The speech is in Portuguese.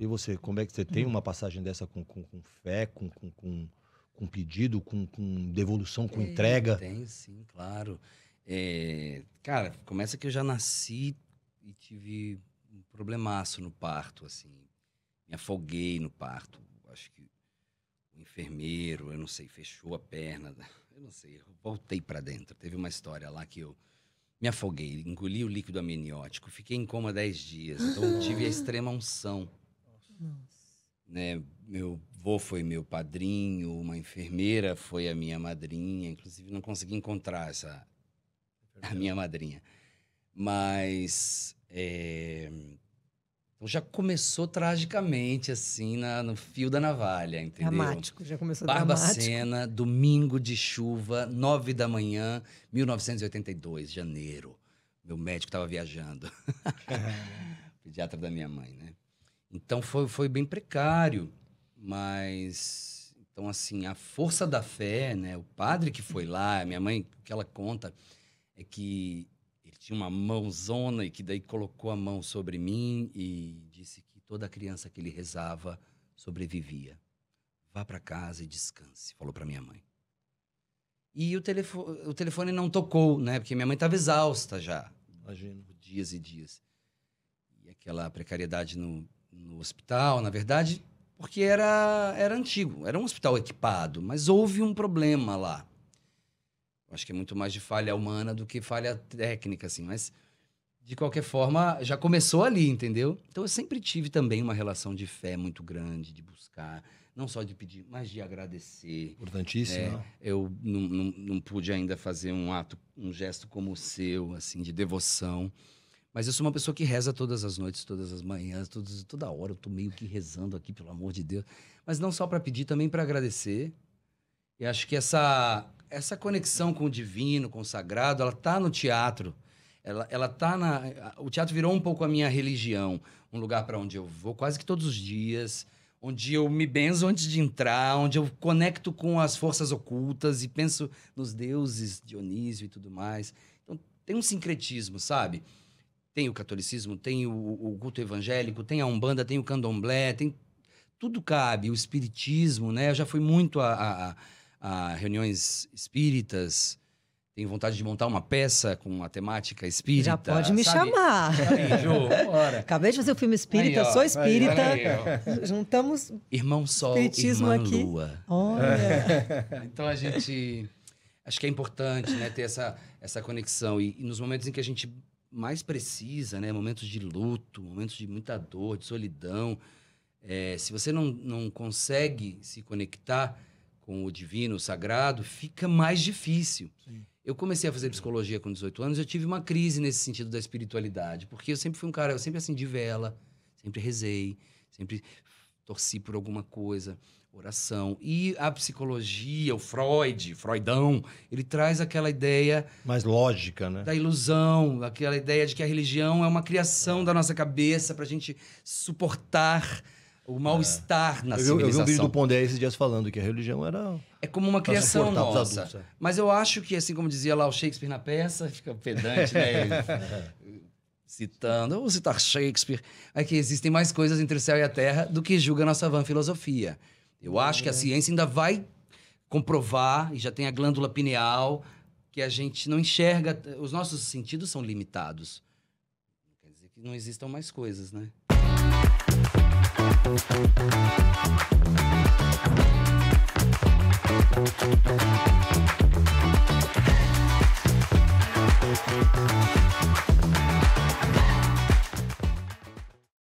E você, como é que você tem uma passagem dessa com, com, com fé, com, com, com, com pedido, com, com devolução, com é, entrega? Tem, sim, claro. É, cara, começa que eu já nasci e tive um problemaço no parto, assim. Me afoguei no parto. Acho que o enfermeiro, eu não sei, fechou a perna. Eu não sei, eu voltei para dentro. Teve uma história lá que eu me afoguei, engoli o líquido amniótico, fiquei em coma 10 dias. Então tive a extrema unção. Né? Meu avô foi meu padrinho, uma enfermeira foi a minha madrinha. Inclusive, não consegui encontrar essa, a minha madrinha. Mas. É já começou tragicamente, assim, na, no fio da navalha, entendeu? Dramático, já começou Barbacena, dramático. domingo de chuva, nove da manhã, 1982, janeiro. Meu médico estava viajando. Pediatra da minha mãe, né? Então foi, foi bem precário, mas. Então, assim, a força da fé, né? O padre que foi lá, minha mãe, o que ela conta é que tinha uma mãozona e que daí colocou a mão sobre mim e disse que toda criança que ele rezava sobrevivia. Vá para casa e descanse, falou para minha mãe. E o telefone, o telefone não tocou, né? Porque minha mãe estava exausta já. Imagino. dias e dias. E aquela precariedade no, no hospital, na verdade, porque era, era antigo, era um hospital equipado, mas houve um problema lá. Acho que é muito mais de falha humana do que falha técnica, assim. Mas, de qualquer forma, já começou ali, entendeu? Então, eu sempre tive também uma relação de fé muito grande, de buscar, não só de pedir, mas de agradecer. Importantíssimo. É, eu não, não, não pude ainda fazer um ato, um gesto como o seu, assim, de devoção. Mas eu sou uma pessoa que reza todas as noites, todas as manhãs, todos, toda hora. Eu tô meio que rezando aqui, pelo amor de Deus. Mas não só para pedir, também para agradecer. E acho que essa essa conexão com o divino, com o sagrado, ela tá no teatro. Ela, ela tá na. O teatro virou um pouco a minha religião, um lugar para onde eu vou quase que todos os dias, onde eu me benzo antes de entrar, onde eu conecto com as forças ocultas e penso nos deuses Dionísio e tudo mais. Então tem um sincretismo, sabe? Tem o catolicismo, tem o, o culto evangélico, tem a umbanda, tem o candomblé, tem tudo cabe. O espiritismo, né? Eu já fui muito a, a, a a reuniões espíritas, tenho vontade de montar uma peça com a temática espírita. Já pode me sabe? chamar. Aí, Ju, bora. Acabei de fazer o um filme espírita, aí, ó, sou espírita. Aí, Juntamos irmão sol, irmã aqui. lua. Olha. Então a gente acho que é importante, né, ter essa essa conexão e, e, nos momentos em que a gente mais precisa, né, momentos de luto, momentos de muita dor, de solidão, é, se você não não consegue se conectar, com o divino, o sagrado, fica mais difícil. Sim. Eu comecei a fazer psicologia com 18 anos, eu tive uma crise nesse sentido da espiritualidade, porque eu sempre fui um cara, eu sempre acendi vela, sempre rezei, sempre torci por alguma coisa, oração. E a psicologia, o Freud, Freudão, ele traz aquela ideia mais lógica, né? Da ilusão, aquela ideia de que a religião é uma criação é. da nossa cabeça para a gente suportar o mal-estar é. na ciência civilização. Eu vi um vídeo do Pondé esses dias falando que a religião era... É como uma criação nossa. Adultos, é. Mas eu acho que, assim como dizia lá o Shakespeare na peça, fica pedante, né? Citando, vou citar Shakespeare. É que existem mais coisas entre o céu e a terra do que julga a nossa van filosofia. Eu acho que a é. ciência ainda vai comprovar, e já tem a glândula pineal, que a gente não enxerga, os nossos sentidos são limitados. Não quer dizer que não existam mais coisas, né? Thank you.